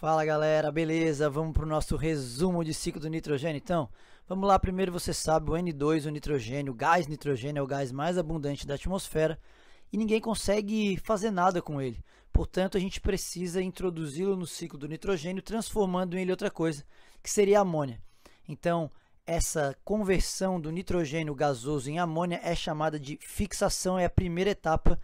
Fala galera, beleza? Vamos para o nosso resumo de ciclo do nitrogênio então? Vamos lá, primeiro você sabe o N2, o nitrogênio, o gás nitrogênio é o gás mais abundante da atmosfera e ninguém consegue fazer nada com ele. Portanto, a gente precisa introduzi-lo no ciclo do nitrogênio, transformando ele em outra coisa, que seria a amônia. Então, essa conversão do nitrogênio gasoso em amônia é chamada de fixação, é a primeira etapa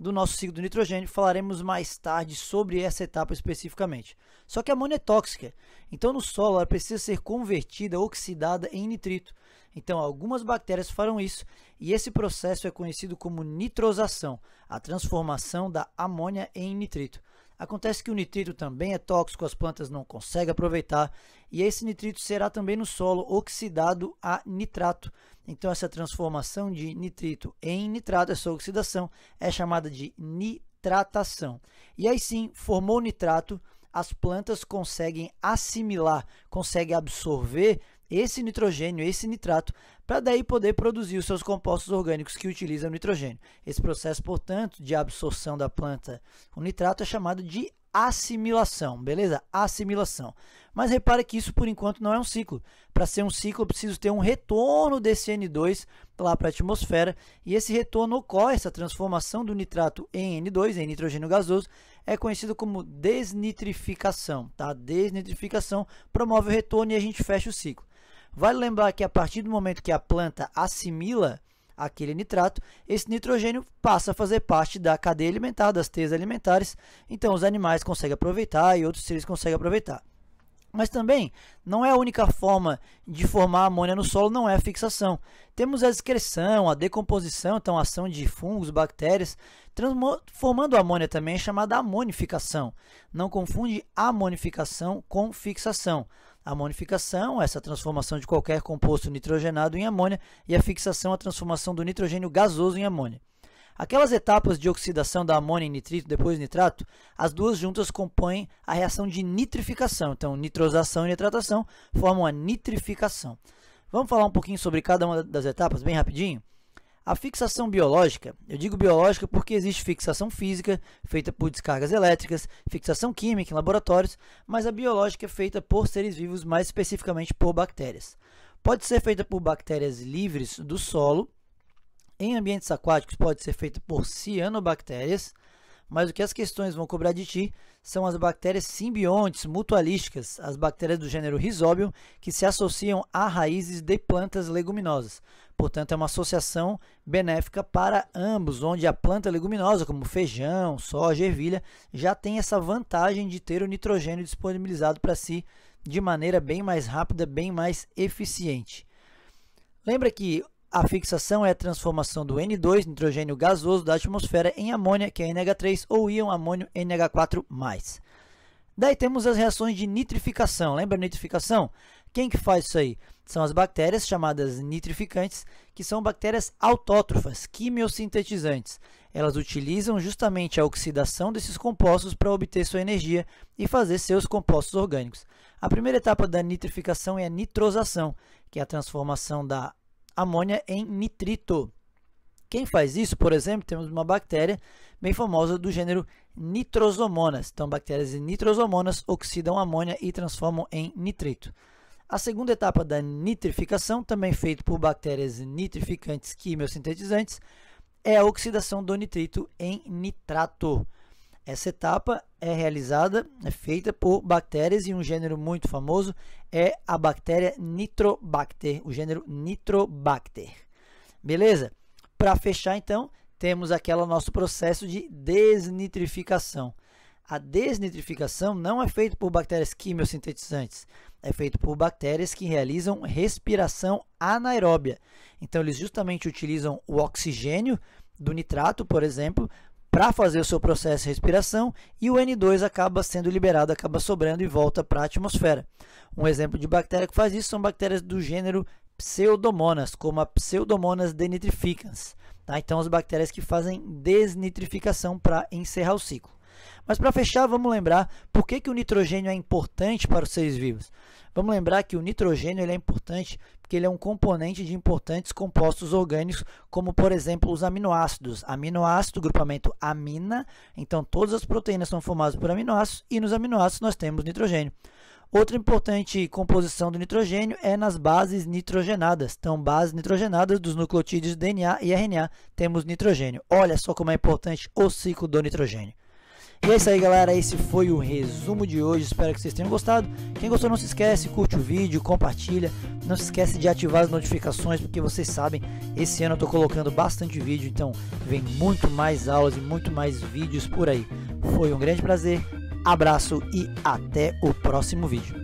do nosso ciclo do nitrogênio, falaremos mais tarde sobre essa etapa especificamente. Só que a amônia é tóxica, então no solo ela precisa ser convertida, oxidada em nitrito. Então algumas bactérias farão isso e esse processo é conhecido como nitrosação, a transformação da amônia em nitrito. Acontece que o nitrito também é tóxico, as plantas não conseguem aproveitar e esse nitrito será também no solo oxidado a nitrato então, essa transformação de nitrito em nitrato, essa oxidação, é chamada de nitratação. E aí sim, formou nitrato, as plantas conseguem assimilar, conseguem absorver esse nitrogênio, esse nitrato, para daí poder produzir os seus compostos orgânicos que utilizam nitrogênio. Esse processo, portanto, de absorção da planta com nitrato é chamado de assimilação, beleza? Assimilação. Mas repare que isso por enquanto não é um ciclo. Para ser um ciclo, eu preciso ter um retorno desse N2 lá para a atmosfera, e esse retorno ocorre, essa transformação do nitrato em N2, em nitrogênio gasoso, é conhecido como desnitrificação, tá? Desnitrificação promove o retorno e a gente fecha o ciclo. Vale lembrar que a partir do momento que a planta assimila aquele nitrato, esse nitrogênio passa a fazer parte da cadeia alimentar, das teias alimentares, então os animais conseguem aproveitar e outros seres conseguem aproveitar. Mas também não é a única forma de formar amônia no solo, não é a fixação. Temos a excreção, a decomposição, então a ação de fungos, bactérias, transformando amônia também é chamada amonificação. Não confunde amonificação com fixação. A amonificação, essa transformação de qualquer composto nitrogenado em amônia, e a fixação, a transformação do nitrogênio gasoso em amônia. Aquelas etapas de oxidação da amônia em nitrito depois nitrato, as duas juntas compõem a reação de nitrificação. Então, nitrosação e nitratação formam a nitrificação. Vamos falar um pouquinho sobre cada uma das etapas bem rapidinho? A fixação biológica, eu digo biológica porque existe fixação física, feita por descargas elétricas, fixação química em laboratórios, mas a biológica é feita por seres vivos, mais especificamente por bactérias. Pode ser feita por bactérias livres do solo, em ambientes aquáticos pode ser feito por cianobactérias, mas o que as questões vão cobrar de ti são as bactérias simbiontes mutualísticas, as bactérias do gênero Rhizobium, que se associam a raízes de plantas leguminosas. Portanto, é uma associação benéfica para ambos, onde a planta leguminosa, como feijão, soja, ervilha, já tem essa vantagem de ter o nitrogênio disponibilizado para si de maneira bem mais rápida, bem mais eficiente. Lembra que a fixação é a transformação do N2, nitrogênio gasoso da atmosfera, em amônia, que é NH3, ou íon amônio NH4+. Daí temos as reações de nitrificação. Lembra nitrificação? Quem que faz isso aí? São as bactérias chamadas nitrificantes, que são bactérias autótrofas, quimiosintetizantes. Elas utilizam justamente a oxidação desses compostos para obter sua energia e fazer seus compostos orgânicos. A primeira etapa da nitrificação é a nitrosação, que é a transformação da amônia em nitrito. Quem faz isso, por exemplo, temos uma bactéria bem famosa do gênero nitrosomonas. Então, bactérias nitrosomonas oxidam amônia e transformam em nitrito. A segunda etapa da nitrificação, também feita por bactérias nitrificantes quimiosintetizantes, é a oxidação do nitrito em nitrato. Essa etapa é realizada, é feita por bactérias e um gênero muito famoso é a bactéria Nitrobacter, o gênero Nitrobacter. Beleza? Para fechar então, temos aquele nosso processo de desnitrificação. A desnitrificação não é feita por bactérias quimiosintetizantes, é feito por bactérias que realizam respiração anaeróbia. Então, eles justamente utilizam o oxigênio do nitrato, por exemplo, para fazer o seu processo de respiração e o N2 acaba sendo liberado, acaba sobrando e volta para a atmosfera. Um exemplo de bactéria que faz isso são bactérias do gênero Pseudomonas, como a Pseudomonas denitrificans. Tá? Então, as bactérias que fazem desnitrificação para encerrar o ciclo. Mas para fechar, vamos lembrar por que, que o nitrogênio é importante para os seres vivos. Vamos lembrar que o nitrogênio ele é importante porque ele é um componente de importantes compostos orgânicos, como por exemplo os aminoácidos. Aminoácido, grupamento amina, então todas as proteínas são formadas por aminoácidos e nos aminoácidos nós temos nitrogênio. Outra importante composição do nitrogênio é nas bases nitrogenadas. Então, bases nitrogenadas dos nucleotídeos DNA e RNA, temos nitrogênio. Olha só como é importante o ciclo do nitrogênio. E é isso aí, galera. Esse foi o resumo de hoje. Espero que vocês tenham gostado. Quem gostou, não se esquece, curte o vídeo, compartilha. Não se esquece de ativar as notificações, porque vocês sabem, esse ano eu estou colocando bastante vídeo, então vem muito mais aulas e muito mais vídeos por aí. Foi um grande prazer, abraço e até o próximo vídeo.